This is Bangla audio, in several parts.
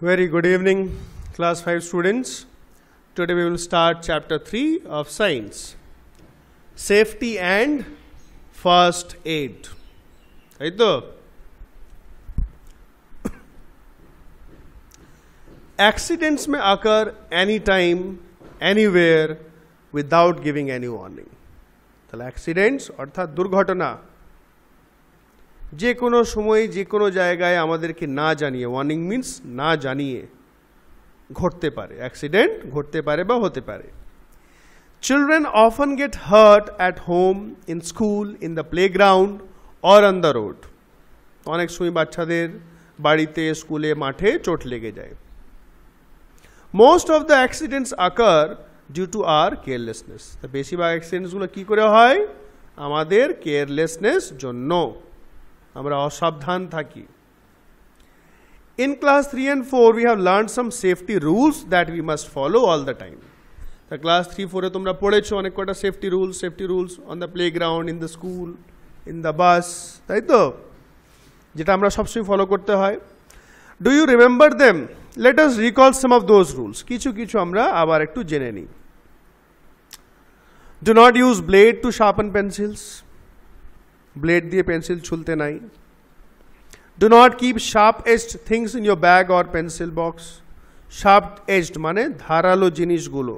Very good evening, class 5 students. Today we will start chapter 3 of science. Safety and first aid. Right Accidents may occur anytime, anywhere, without giving any warning. accidents, or অর্থাৎ দুর্ঘটনা যে কোনো সময়ে যে কোনো জায়গায় আমাদেরকে না জানিয়ে ওয়ার্নিং মিনস না জানিয়ে ঘটতে পারে অ্যাক্সিডেন্ট ঘটতে পারে বা হতে পারে children often get hurt at home in school in the playground or on the road অনেক সময় বাচ্চাদের বাড়িতে স্কুলে মাঠে চোট লেগে যায় most of the accidents occur due to our carelessness বেশিরভাগ অ্যাক্সিডেন্টসগুলো কী করে হয় আমাদের কেয়ারলেসনেস জন্য আমরা অসাবধান থাকি in class three and four we have learned some safety rules that we must follow all the time তা ক্লাস থ্রি ফোরে তোমরা পড়েছো অনেক কটা safety rules safety rules on the playground in the school in the bus তাই তো যেটা আমরা সবসময় ফলো করতে হয় do you remember them let us recall some of those rules কিছু কিছু আমরা আবার একটু জেনে নিই do not use blade to sharpen pencils blade দিয়ে পেন্সিল ছুলতে নাই do not keep sharp edged things in your bag or pencil box sharp edged মানে ধারালো জিনিসগুলো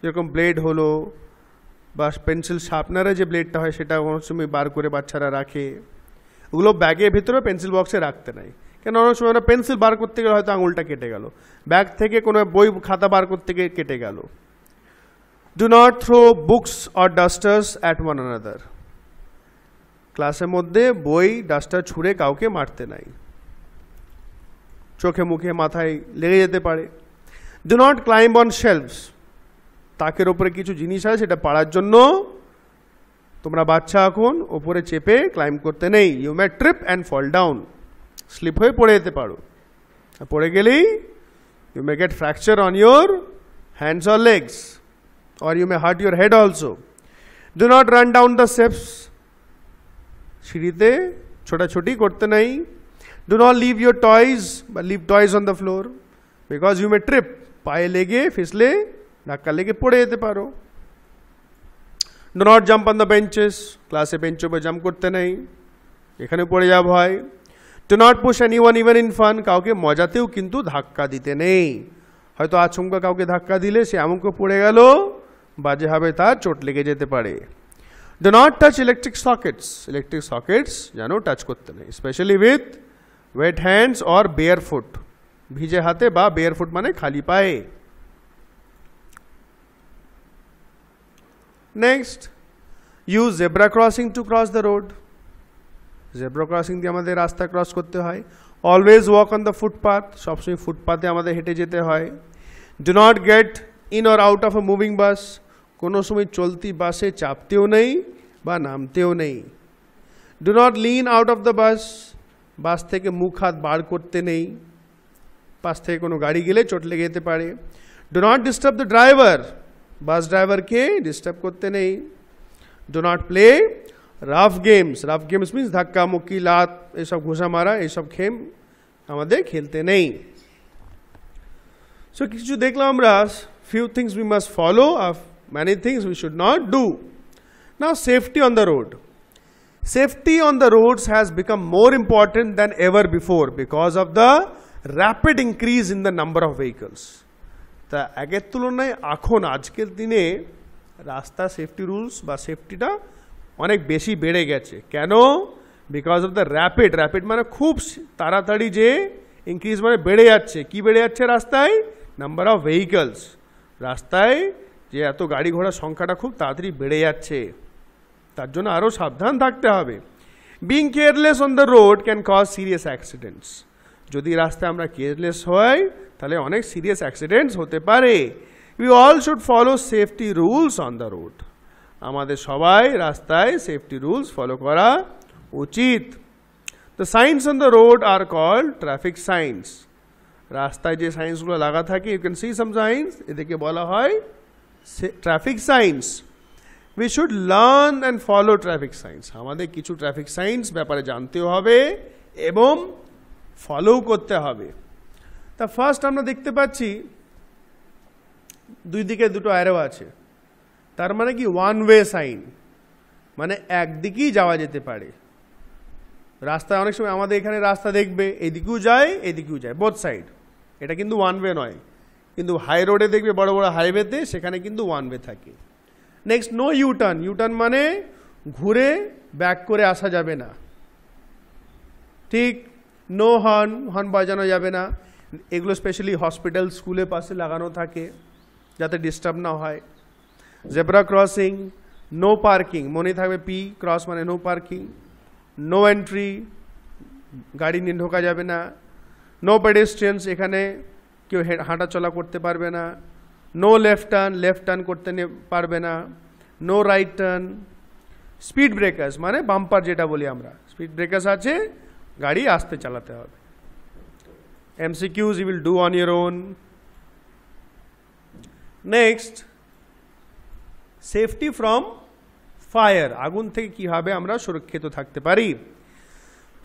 যেরকম ব্লেড হলো বা পেন্সিল শার্পনারে যে ব্লেডটা হয় সেটা অনেক সময় বার করে বাচ্চারা রাখে ওগুলো ব্যাগের ভিতরে পেন্সিল বক্সে রাখতে নাই কেন অনেক সময় পেন্সিল বার করতে গেলে হয়তো আঙুলটা কেটে গেল ব্যাগ থেকে কোনো বই খাতা বার করতে গিয়ে কেটে গেল do not throw books or dusters at one another ক্লাসের মধ্যে বই ডাস্টার ছুঁড়ে কাউকে মারতে নাই চোখে মুখে মাথায় লেগে যেতে পারে do not climb on shelves তাকের ওপরে কিছু জিনিস আছে সেটা পাড়ার জন্য তোমরা বাচ্চা এখন ওপরে চেপে ক্লাইম্ব করতে নেই you may trip and fall down slip হয়ে পড়ে যেতে পারো পড়ে গেলেই you may get fracture on your hands or legs or you may hurt your head also do not run down the steps সিঁড়িতে ছোটাছুটি করতে নেই do not leave your toys বা leave toys on the floor because you may trip পায়ে লেগে ফিসলে ধাক্কা লেগে পড়ে যেতে পারো do not jump on the benches ক্লাসে বেঞ্চ উপরে জাম্প করতে নেই এখানে পড়ে যাওয়া ভয় do not push anyone even in fun কাউকে মজাতেও কিন্তু ধাক্কা দিতে নেই হয়তো আচমকা কাউকে ধাক্কা দিলে সে এমন পড়ে গেল বাজে হবে তার চোট লেগে যেতে পারে do not touch electric sockets electric sockets jano touch korte nei especially with wet hands or bare foot ভিজে হাতে বা বেয়ার ফুট মানে খালি পায়ে next use zebra crossing to cross the road zebra crossing দিয়ে আমাদের রাস্তা ক্রস করতে হয় always walk on the footpath সবসময় ফুটপাথে আমাদের হেঁটে যেতে হয় do not get in or out of a moving bus কোনসমই চলতি বাসে ചാপতেও নেই বা নামতেও নেই do not lean out of the bus bus থেকে মুখাত বার করতে নেই বাস থেকে কোন গাড়ি গেলে चोट লাগতে পারে do not disturb the driver bus driver কে ডিস্টার্ব করতে নেই do not play rough games rough games means ধাক্কা মকี লাত এই সব গোসা মারা এই সব খেম আমরা দেই খেলতে নেই সো কিছু দেখলাম আমরা few things we must follow of Many things we should not do. Now, safety on the road. Safety on the roads has become more important than ever before because of the rapid increase in the number of vehicles তা আগের তুলনায় এখন আজকের দিনে রাস্তা সেফটি রুলস বা সেফটিটা অনেক বেশি বেড়ে গেছে কেন because of the rapid rapid মানে খুব তাড়াতাড়ি যে ইনক্রিজ মানে বেড়ে যাচ্ছে কি বেড়ে যাচ্ছে রাস্তায় নাম্বার অফ ভেহিকলস রাস্তায় যে এত গাড়ি ঘোড়ার সংখ্যাটা খুব তাড়াতাড়ি বেড়ে যাচ্ছে তার জন্য আরও সাবধান থাকতে হবে being careless on the road can cause serious accidents যদি রাস্তায় আমরা কেয়ারলেস হই তাহলে অনেক সিরিয়াস অ্যাক্সিডেন্টস হতে পারে we all should follow safety rules on the road আমাদের সবাই রাস্তায় সেফটি রুলস ফলো করা উচিত the signs on the road are called traffic signs রাস্তায় যে সাইন্সগুলো লাগা থাকে you can see some signs এদেরকে বলা হয় traffic signs we should learn and follow traffic signs আমাদের কিছু ট্রাফিক সাইন্স ব্যাপারে জানতেও হবে এবং ফলোও করতে হবে তা ফার্স্ট আমরা দেখতে পাচ্ছি দুই দিকে দুটো অ্যারো আছে তার মানে কি ওয়ান ওয়ে সাইন মানে একদিকেই যাওয়া যেতে পারে রাস্তায় অনেক সময় আমাদের এখানে রাস্তা দেখবে এদিকেও যায় এদিকেও যায় বোথ সাইড এটা কিন্তু ওয়ান ওয়ে নয় কিন্তু হাই রোডে দেখবে বড় বড় হাইওয়েতে সেখানে কিন্তু ওয়ান ওয়ে থাকে নেক্সট নো ইউটার্ন ইউটার্ন মানে ঘুরে ব্যাক করে আসা যাবে না ঠিক নো হর্ন হর্ন বাজানো যাবে না এগুলো স্পেশালি হসপিটাল স্কুলে পাশে লাগানো থাকে যাতে ডিস্টার্ব না হয় জেব্রা ক্রসিং নো পার্কিং মনে থাকবে পি ক্রস মানে নো পার্কিং নো এন্ট্রি গাড়ি নিয়ে ঢোকা যাবে না নো পেডেস্ট্রিয়ান্স এখানে যে হ্যান্ডা چلا করতে পারবে না no left turn left turn করতে পারবে না no right turn speed breakers মানে বাম্পার যেটা বলি আমরা স্পিড ব্রেকারস আছে গাড়ি আস্তে চালাতে হবে MCQs you will do on your own next safety from fire আগুন থেকে কি হবে আমরা সুরক্ষিত থাকতে পারি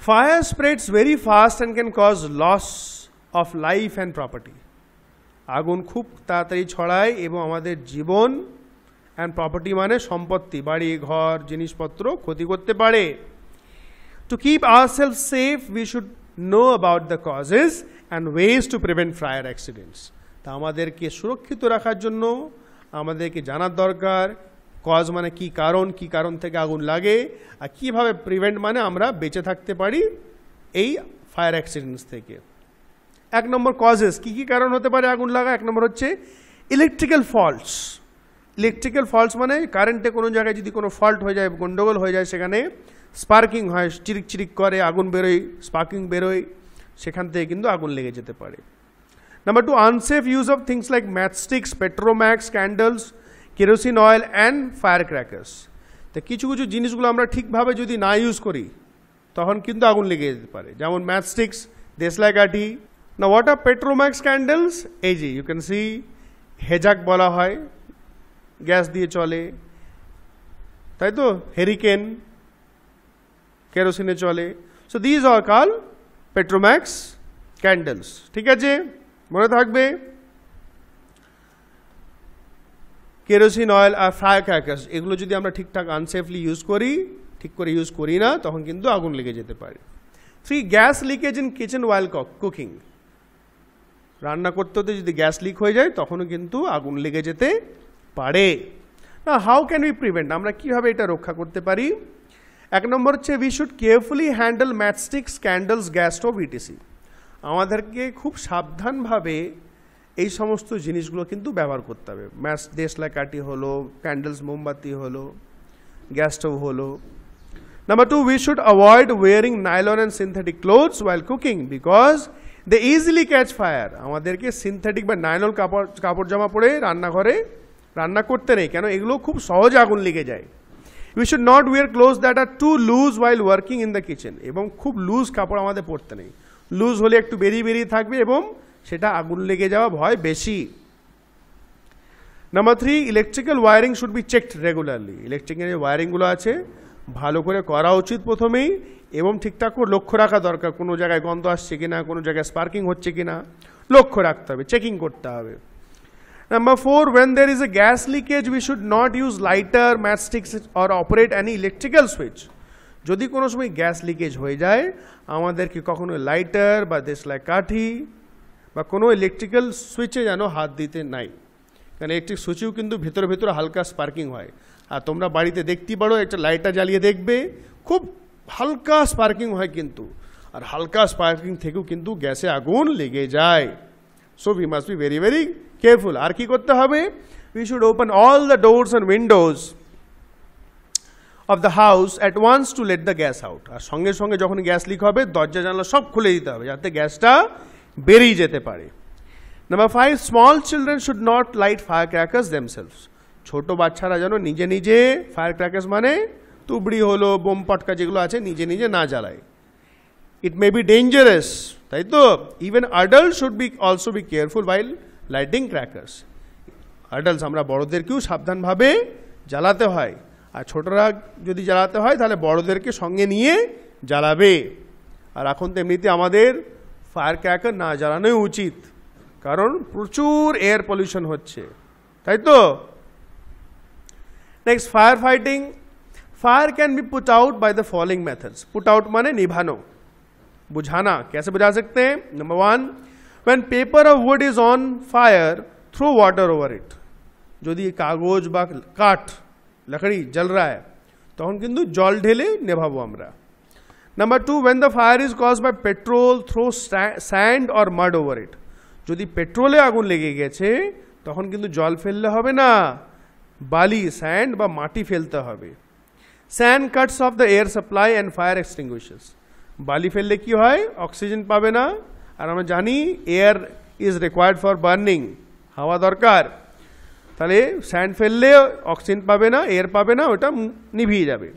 fire spreads very fast and can cause loss of life and property আগুন খুব তাড়াতাড়ি ছড়ায় এবং আমাদের জীবন অ্যান্ড প্রপার্টি মানে সম্পত্তি বাড়ি ঘর জিনিসপত্র ক্ষতি করতে পারে to keep our self safe we should know about the causes and ways to prevent fire accidents তা আমাদেরকে সুরক্ষিত রাখার জন্য আমাদেরকে জানার দরকার কজ মানে কি কারণ কি কারণ থেকে আগুন লাগে আর কীভাবে প্রিভেন্ট মানে আমরা বেঁচে থাকতে পারি এই ফায়ার অ্যাক্সিডেন্টস থেকে এক নম্বর কজেস কী কী কারণ হতে পারে আগুন লাগা এক নম্বর হচ্ছে ইলেকট্রিক্যাল ফল্টস ইলেকট্রিক্যাল ফল্টস মানে কারেন্টে কোনো জায়গায় যদি কোনো ফল্ট হয়ে যায় গণ্ডগোল হয়ে যায় সেখানে স্পার্কিং হয় চিরিক চিরিক করে আগুন বেরোয় স্পার্কিং বেরোয় সেখান থেকে কিন্তু আগুন লেগে যেতে পারে number two unsafe use of things like matchsticks Petromax candles kerosene oil and fire crackers তো কিছু কিছু জিনিসগুলো আমরা ঠিকভাবে যদি না ইউজ করি তখন কিন্তু আগুন লেগে যেতে পারে যেমন ম্যাথস্টিক্স দেশলাই কাঠি Now what are Petromax candles? AG. You can see হেজাক বলা হয় গ্যাস দিয়ে চলে তাই তো হেরিকেন কেরোসিনে চলে সো দিজ আর কাল পেট্রোম্যাক্স ক্যান্ডেলস ঠিক আছে মনে থাকবে কেরোসিন অয়েল আর ফায়ার ক্র্যাকার্স এগুলো যদি আমরা ঠিকঠাক আনসেফলি ইউজ করি ঠিক করে ইউজ করি না তখন কিন্তু আগুন লেগে যেতে পারে three gas leakage in kitchen while cooking রান্না করতে হতে যদি গ্যাস লিক হয়ে যায় তখনও কিন্তু আগুন লেগে যেতে পারে না হাউ ক্যান উই প্রিভেন্ট আমরা কীভাবে এটা রক্ষা করতে পারি এক নম্বর হচ্ছে we should carefully handle matchsticks candles gas stove etc আমাদেরকে খুব সাবধানভাবে এই সমস্ত জিনিসগুলো কিন্তু ব্যবহার করতে হবে ম্যাচ দেশলা কাটি হলো ক্যান্ডেলস মোমবাতি হলো গ্যাস স্টোভ হলো number two we should avoid wearing nylon and synthetic clothes while cooking because they easily catch fire আমাদেরকে সিনথেটিক বা নায়নল কাপড় কাপড় জামা পরে রান্নাঘরে রান্না করতে নেই কেন এগুলো খুব সহজ আগুন লেগে যায় we should not wear clothes that are too loose while working in the kitchen এবং খুব লুজ কাপড় আমাদের পরতে নেই লুজ হলে একটু বেরিয়ে বেরিয়ে থাকবে এবং সেটা আগুন লেগে যাওয়া ভয় বেশি number three electrical wiring should be checked regularly ইলেকট্রিকের যে ওয়ারিংগুলো আছে ভালো করে করা উচিত প্রথমেই এবং ঠিকঠাক করে লক্ষ্য রাখা দরকার কোনো জায়গায় গন্ধ আসছে কি না কোনো জায়গায় স্পার্কিং হচ্ছে কি না লক্ষ্য রাখতে হবে চেকিং করতে হবে number four when there is a gas leakage we should not use lighter matchsticks or operate any electrical switch যদি কোনো সময় গ্যাস লিকেজ হয়ে যায় আমাদেরকে কখনো লাইটার বা দেশলাই কাঠি বা কোনো ইলেকট্রিক্যাল সুইচে যেন হাত দিতে নাই কারণ ইলেকট্রিক সুইচেও কিন্তু ভেতরে ভেতরে হালকা স্পার্কিং হয় আর তোমরা বাড়িতে দেখতেই পারো একটা লাইটার জ্বালিয়ে দেখবে খুব হালকা স্পার্কিং হয় কিন্তু আর হালকা স্পার্কিং থেকেও কিন্তু গ্যাসে আগুন লেগে যায় so we must be very very careful আর কি করতে হবে we should open all the doors and windows of the house at once to let the gas out আর সঙ্গে সঙ্গে যখন গ্যাস লিক হবে দরজা জানলা সব খুলে দিতে হবে যাতে গ্যাসটা বেরিয়ে যেতে পারে number five small children should not light fire crackers themselves ছোটো বাচ্চারা যেন নিজে নিজে ফায়ার ক্র্যাকার্স মানে তুবড়ি হলো বোম পাটকা যেগুলো আছে নিজে নিজে না জ্বালায় ইট মে বি ডেঞ্জারাস তাই তো even adult should be also be careful while lighting crackers adults আমরা বড়োদেরকেও সাবধানভাবে জ্বালাতে হয় আর ছোটরা যদি জ্বালাতে হয় তাহলে বড়োদেরকে সঙ্গে নিয়ে জ্বালাবে আর এখন তো এমনিতে আমাদের ফায়ার ক্র্যাকার না জ্বালানোই উচিত কারণ প্রচুর এয়ার পলিউশন হচ্ছে তাই তো next fire fighting fire can be put out by the following methods put out माने निभानो बुझाना कैसे बुझा सकते हैं number one when paper of wood is on fire throw water over it यदि कागज बा काठ लकड़ी जल रहा है तक तो क्यों जल ढेले निभाव हमारा number two when the fire is cause by petrol throw sand or mud over it जदि पेट्रोले आगुन लेगे गे तक तो क्योंकि जल फेलना बाली सैंड बाटी फेलते हैं sand cuts off the air supply and fire extinguishes বালি ফেললে কি হয় অক্সিজেন পাবে না আর আমরা জানি air is required for burning হাওয়া দরকার তাহলে স্যান্ড ফেললে অক্সিজেন পাবে না এয়ার পাবে না ওটা নিভিয়ে যাবে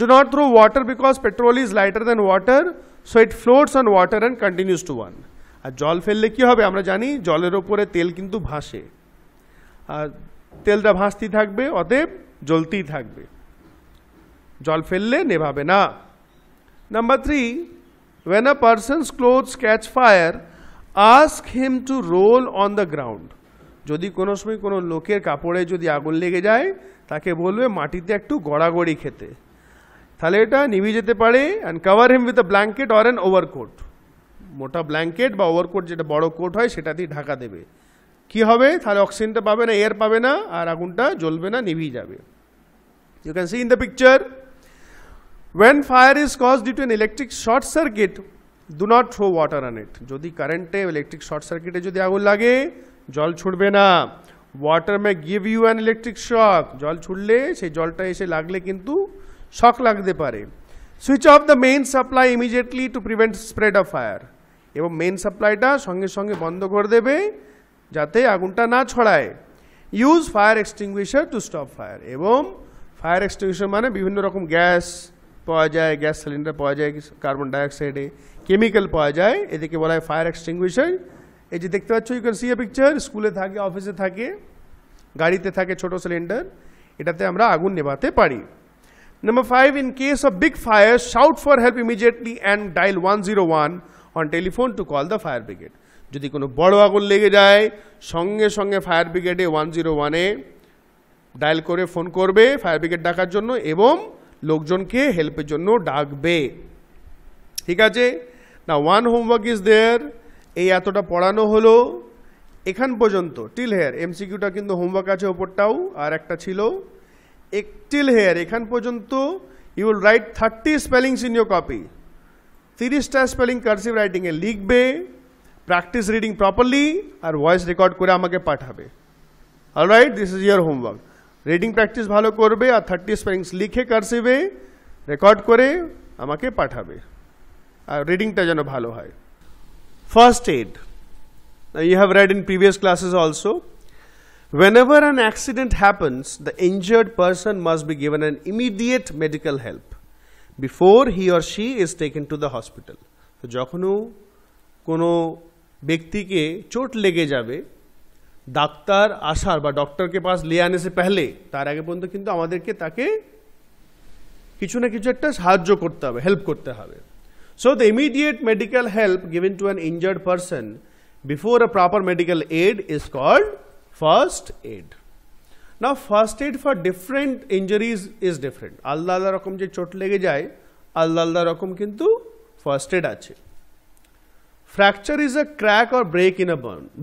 do not throw water because petrol is lighter than water so it floats on water and continues to ওয়ান আর জল ফেললে কি হবে আমরা জানি জলের ওপরে তেল কিন্তু ভাসে আর তেলটা ভাসতেই থাকবে অতএব জ্বলতেই থাকবে জল ফেললে নেভাবে না number three when a person's clothes catch fire ask him to roll on the ground যদি কোনো সময় কোনো লোকের কাপড়ে যদি আগুন লেগে যায় তাকে বলবে মাটিতে একটু গড়াগড়ি খেতে তাহলে এটা নিভে যেতে পারে and cover him with a blanket or an overcoat মোটা ব্ল্যাঙ্কেট বা ওভারকোট যেটা বড় কোট হয় সেটা দিয়ে ঢাকা দেবে কি হবে তাহলে অক্সিজেনটা পাবে না এয়ার পাবে না আর আগুনটা জ্বলবে না নিভিয়ে যাবে you can see in the picture when fire is caused due to an electric short circuit do not throw water on it যদি কারেন্টে ইলেকট্রিক শর্ট সার্কিটে যদি আগুন লাগে জল ছুটবে না water may give you an electric shock জল ছুটলে সেই জলটা এসে লাগলে কিন্তু শক লাগতে পারে switch off the main supply immediately to prevent spread of fire এবং মেইন সাপ্লাইটা সঙ্গে সঙ্গে বন্ধ করে দেবে যাতে আগুনটা না ছড়ায় use fire extinguisher to stop fire এবং ফায়ার এক্সটিংগুইশার মানে বিভিন্ন রকম গ্যাস পাওয়া যায় গ্যাস সিলিন্ডার পাওয়া যায় কার্বন ডাইঅক্সাইডে কেমিক্যাল পাওয়া যায় এদিকে বলা হয় ফায়ার এক্সটিংগুইশার এই যে দেখতে পাচ্ছ you can see a picture স্কুলে থাকে অফিসে থাকে গাড়িতে থাকে ছোট সিলিন্ডার এটাতে আমরা আগুন নেভাতে পারি number five in case of big fire shout for help immediately and dial one zero one on telephone to call the fire brigade যদি কোনো বড় আগুন লেগে যায় সঙ্গে সঙ্গে ফায়ার ব্রিগেডে ওয়ান জিরো ওয়ানে ডায়াল করে ফোন করবে ফায়ার ব্রিগেড ডাকার জন্য এবং লোকজনকে হেল্পের জন্য ডাকবে ঠিক আছে না ওয়ান হোমওয়ার্ক ইজ দেয়ার এই এতটা পড়ানো হলো এখান পর্যন্ত টিল হেয়ার এমসিকিউটা কিন্তু হোমওয়ার্ক আছে ওপরটাও আর একটা ছিল এক টিল হেয়ার এখান পর্যন্ত you will write thirty spellings in your copy তিরিশটা স্পেলিং কার্সিভ রাইটিংয়ে লিখবে প্র্যাকটিস রিডিং প্রপারলি আর ভয়েস রেকর্ড করে আমাকে পাঠাবে alright this is your homework reading practice ভালো করবে আর থার্টি স্পেলিংস লিখে কারসিভে রেকর্ড করে আমাকে পাঠাবে আর রিডিংটা যেন ভালো হয় first aid you have read in previous classes also whenever an accident happens the injured person must be given an immediate medical help before he or she is taken to the hospital যখনও কোনো ব্যক্তিকে চোট লেগে যাবে ডাক্তার আসার বা ডক্টরকে পাস লে আনে সে পেলে তার আগে পর্যন্ত কিন্তু আমাদেরকে তাকে কিছু না কিছু একটা সাহায্য করতে হবে হেল্প করতে হবে so the immediate medical help given to an injured person before a proper medical aid is called first aid না first aid for different injuries is different আলাদা আলাদা রকম যে চোট লেগে যায় আলাদা আলাদা রকম কিন্তু ফার্স্ট এড আছে fracture is a crack or break in a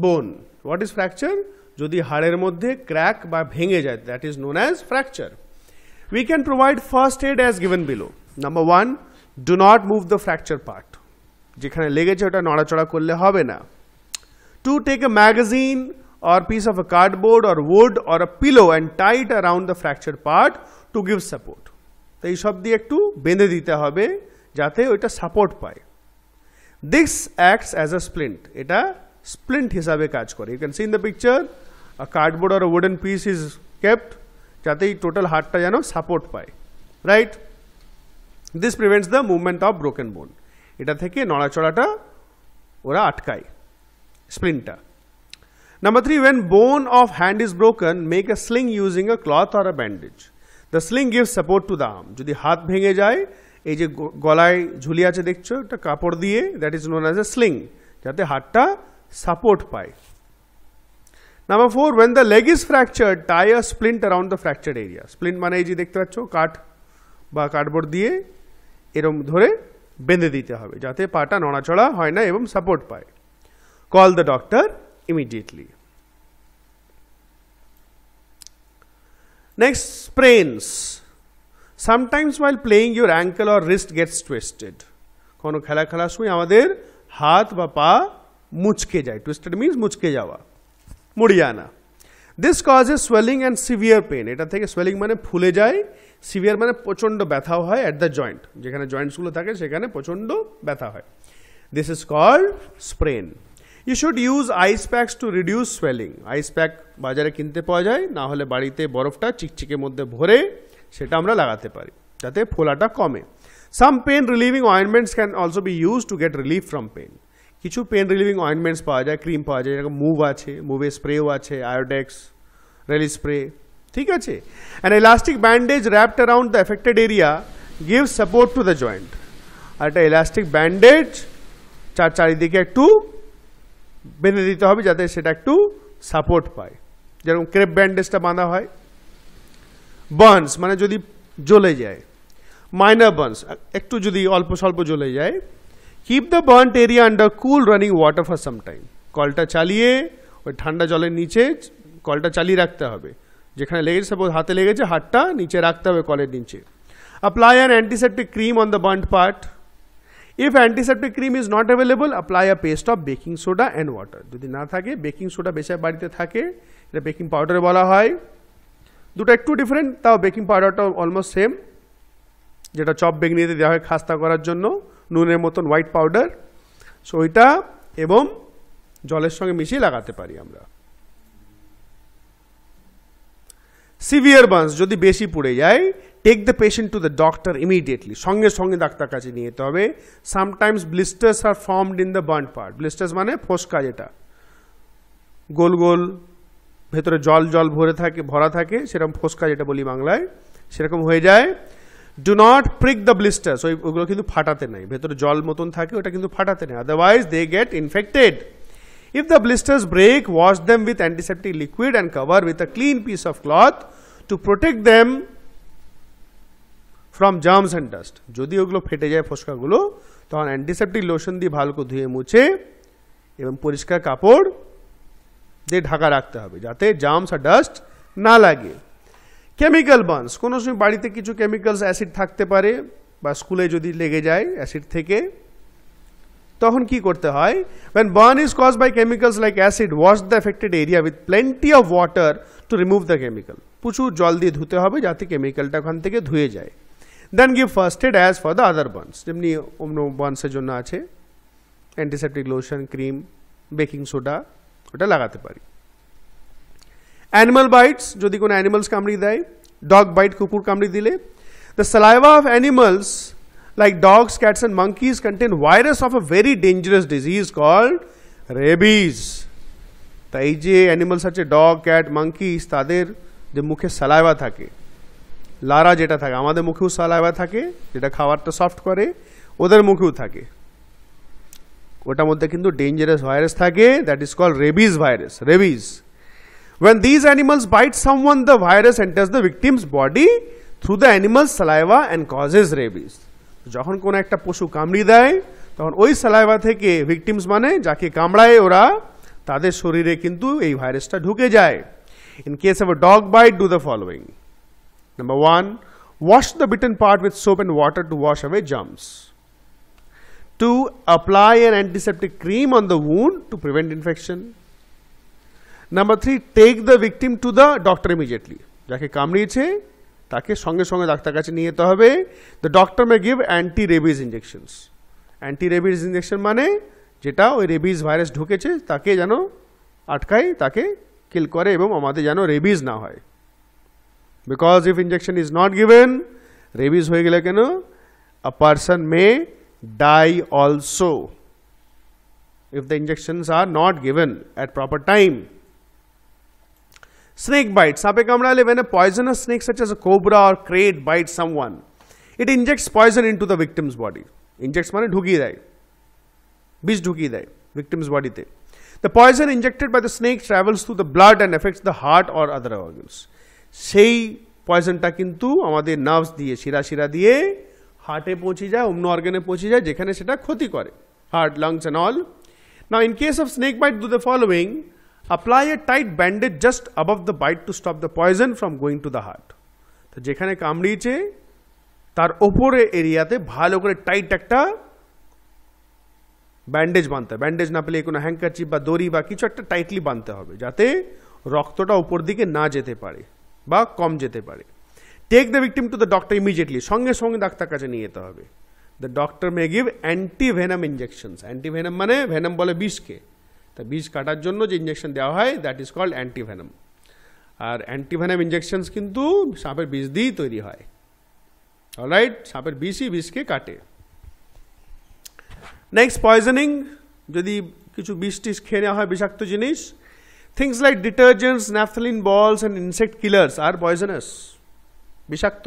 bone what is fracture যদি হাড়ের মধ্যে ক্র্যাক বা ভেঙে যায় that is known as fracture we can provide first aid as given below number one do not move the fracture part যেখানে লেগেছে ওটা নড়াচড়া করলে হবে না to take a magazine or piece of a cardboard or wood or a pillow and tight it around the fractured part to give support. তো এইসব দিয়ে একটু বেঁধে দিতে হবে যাতে ওইটা সাপোর্ট পায় this acts as a splint এটা স্প্লিন্ট হিসাবে কাজ করে you can see in the picture a cardboard or wooden piece is kept যাতে এই টোটাল হাড়টা যেন সাপোর্ট পায় right this prevents the movement of broken bone এটা থেকে নড়াচড়াটা ওরা আটকায় স্প্লিনটা Number three, when bone of hand is broken, make a sling using a cloth or a bandage. The sling gives support to the arm. যদি হাত ভেঙে যায় এই যে গলায় ঝুলি আছে দেখছো একটা কাপড় দিয়ে that is known as a sling যাতে হাতটা support pi. Number 4 when the leg is fractured tie a splint around the fractured area. Splint মানে এই যে দেখতে পাচ্ছ কাঠ বা কার্ডবোর্ড দিয়ে এরম ধরে বেঁধে দিতে হবে যাতে পাটা নড়াচড়া হয় না এবং সাপোর্ট পায় call the doctor immediately next sprains sometimes while playing your ankle or wrist gets twisted কোনো খেলা খেলার সময় আমাদের হাত বা পা মুচকে যায় টুইস্টেড মিনস মুচকে যাওয়া মুড়িয়ে আনা this a swelling and severe pain এটা থেকে সোয়েলিং মানে ফুলে যায় সিভিয়ার মানে প্রচণ্ড ব্যথাও হয় অ্যাট দ্য জয়েন্ট যেখানে জয়েন্টসগুলো থাকে সেখানে প্রচণ্ড ব্যথা হয় this is called sprain you should use ice packs to reduce swelling ice pack বাজারে কিনতে পাওয়া যায় না হলে বাড়িতে বরফটা চিকচিকের মধ্যে ভরে সেটা আমরা লাগাতে পারি যাতে ফোলাটা কমে some pain relieving ointments can also be use to get relief from pain কিছু পেন রিলিভিং অয়েন্টমেন্টস পাওয়া যায় ক্রিম পাওয়া যায় যেরকম মুভ আছে মুভে স্প্রেও আছে আয়োডেক্স রেলি স্প্রে ঠিক আছে and elastic bandage wrapped around the affected area give support to the joint আর একটা এলাস্টিক ব্যান্ডেজ চার চারিদিকে একটু বেঁধে দিতে হবে যাতে সেটা একটু সাপোর্ট পায় যেরকম ক্রেপ ব্যান্ডেজটা বাঁধা হয় বার্নস মানে যদি জ্বলে যায় মাইনার বার্নস একটু যদি অল্প স্বল্প জ্বলে যায় keep the burnt area under cool running water for some time কলটা চালিয়ে ওই ঠান্ডা জলের নিচে কলটা চালিয়ে রাখতে হবে যেখানে লেগেছে সাপোজ হাতে লেগেছে হাতটা নিচে রাখতে হবে কলের নিচে apply an antiseptic cream on the burnt part if antiseptic cream is not available apply a paste of baking soda and water যদি না থাকে বেকিং সোডা বেশি বাড়িতে থাকে এটা বেকিং পাউডারে বলা হয় দুটো একটু ডিফারেন্ট তাও বেকিং পাউডারটা অলমোস্ট সেম যেটা চপ বেগনিতে দেওয়া হয় খাস্তা করার জন্য নুনের মতন হোয়াইট পাউডার সো ওইটা এবং জলের সঙ্গে মিশিয়ে লাগাতে পারি আমরা সিভিয়ার বার্নস যদি বেশি পুড়ে যায় take the patient to the doctor immediately সঙ্গে সঙ্গে ডাক্তার কাছে নিয়ে যেতে হবে sometimes blisters are formed in the burn part blisters মানে ফোসকা যেটা গোল গোল ভেতরে জল জল ভরে থাকে ভরা থাকে সেরকম ফোসকা যেটা বলি বাংলায় সেরকম হয়ে যায় do not prick the blister so ওগুলো কিন্তু ফাটাতে নেই ভেতরে জল মতন থাকে ওটা কিন্তু ফাটাতে নেই otherwise they get infected if the blisters break, wash them with antiseptic liquid and cover with a clean piece of cloth to protect them from germs and dust. যদি ওগুলো ফেটে যায় ফসকাগুলো তখন অ্যান্টিসেপটিক লোশন দিয়ে ভালো করে ধুয়ে মুছে এবং পরিষ্কার কাপড় দিয়ে ঢাকা রাখতে হবে যাতে জার্মস আর ডাস্ট না লাগে কেমিক্যাল বার্নস কোনো সময় বাড়িতে কিছু কেমিক্যালস অ্যাসিড থাকতে পারে বা স্কুলে যদি লেগে যায় অ্যাসিড থেকে তখন কি করতে হয় when burn is cause by chemicals like acid wash the affected area with plenty of water to remove the chemical প্রচুর জল দিয়ে ধুতে হবে যাতে কেমিক্যালটা ওখান থেকে ধুয়ে যায় then give first aid as for the other burns যেমনি অন্য বার্নসের জন্য আছে antiseptic lotion cream baking soda ওটা লাগাতে পারি অ্যানিমাল বাইটস যদি কোনো অ্যানিমালস কামড়ি দেয় ডগ বাইট কুকুর কামড়ি দিলে the saliva of animals like dogs cats and monkeys contain virus of a very dangerous disease called rabies. তাই যে অ্যানিমালস আছে ডগ ক্যাট মাঙ্কিজ তাদের যে মুখে সালাইভা থাকে লারা যেটা থাকে আমাদের মুখেও সালাইভা থাকে যেটা খাবারটা সফট করে ওদের মুখেও থাকে ওটার মধ্যে কিন্তু ডেঞ্জারাস ভাইরাস থাকে that is call rabies virus rabies When these animals bite someone, the virus enters the victim's body through the animal's saliva and causes rabies. যখন কোনো একটা পশু কামড়ি দেয় তখন ওই সালাইভা থেকে ভিকটিমস মানে যাকে কামড়ায় ওরা তাদের শরীরে কিন্তু এই ভাইরাসটা ঢুকে যায় in case of a dog bite do the following number one wash the bitten part with soap and water to wash away germs two apply an antiseptic cream on the wound to prevent infection number three take the victim to the doctor immediately যাকে কামড়িয়েছে তাকে সঙ্গে সঙ্গে ডাক্তার কাছে নিয়ে যেতে হবে the doctor may give anti rabies injections anti rabies injection মানে যেটা ওই রেবিজ ভাইরাস ঢুকেছে তাকে যেন আটকায় তাকে কিল করে এবং আমাদের যেন রেবিজ না হয় because if injection is not given rabies হয়ে গেলে কেন a person may die also if the injections are not given at proper time Snake bites. Sape kamrale when a poisonous snake such as a cobra or crate bites someone, it injects poison into the victim's body. Injects মানে ঢুকিয়ে dai. বিষ ঢুকিয়ে dai. victim's body. Te. The poison injected by the snake travels through the blood and affects the heart or other organs. poison ta kintu amade nerves diye, shira shira diye, heart e pochi jai, umno organ e pochi jai, jekhane seta khoti kore. Heart, lungs and all. Now in case of snake bite, do the following. Apply a tight bandage just above the bite to stop the poison from going to the heart. তো যেখানে কামড়িয়েছে তার ওপরে এরিয়াতে ভালো করে টাইট একটা ব্যান্ডেজ বাঁধতে হবে ব্যান্ডেজ না পেলে কোনো হ্যাঙ্কারচিপ বা দড়ি বা কিছু একটা টাইটলি বাঁধতে হবে যাতে রক্তটা ওপর দিকে না যেতে পারে বা কম যেতে পারে take the victim to the doctor immediately সঙ্গে সঙ্গে ডাক্তার কাছে নিয়ে যেতে হবে the doctor may give anti venom injections antivenom মানে ভেনাম বলে বিষকে তা বীজ কাটার জন্য যে ইঞ্জেকশন দেওয়া হয় that is called antivenom or antivenom injections কিন্তু সাপের বীজ দিয়েই তৈরি হয় অলরাইট সাপের বিষই বিষকে কাটে নেক্সট পয়জনিং যদি কিছু বিষ টিস খেয়ে নেওয়া হয় বিষাক্ত জিনিস things like detergents naphthalene balls and insect killers are poisonous বিষাক্ত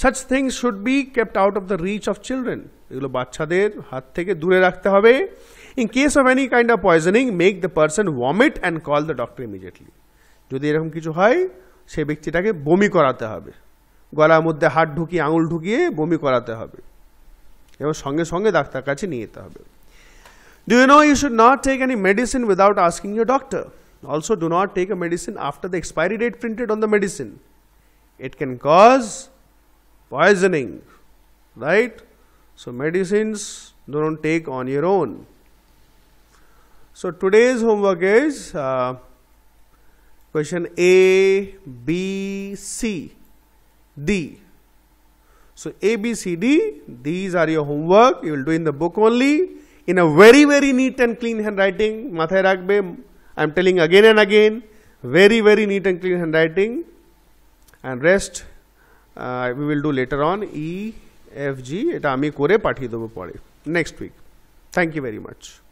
such things should be kept out of the reach of children এগুলো বাচ্চাদের হাত থেকে দূরে রাখতে হবে in case of any kind of poisoning make the person vomit and call the doctor immediately যদি এরকম কিছু হয় সে ব্যক্তিটাকে বমি করাতে হবে গলার মধ্যে হাত ঢুকিয়ে আঙুল ঢুকিয়ে বমি করাতে হবে এবং সঙ্গে সঙ্গে ডাক্তার কাছে নিয়ে যেতে হবে do you know you should not take any medicine without asking your doctor also do not take a medicine after the expiry date printed on the medicine it can cause poisoning right so medicines don't take on your own So today's homework is uh, question A, B, C, D. So A, B, C, D, these are your homework. You will do in the book only in a very, very neat and clean handwriting. Mathai I am telling again and again, very, very neat and clean handwriting. And rest uh, we will do later on. E, F, G, It ami করে পাঠিয়ে দেবো পরে Next week. Thank you very much.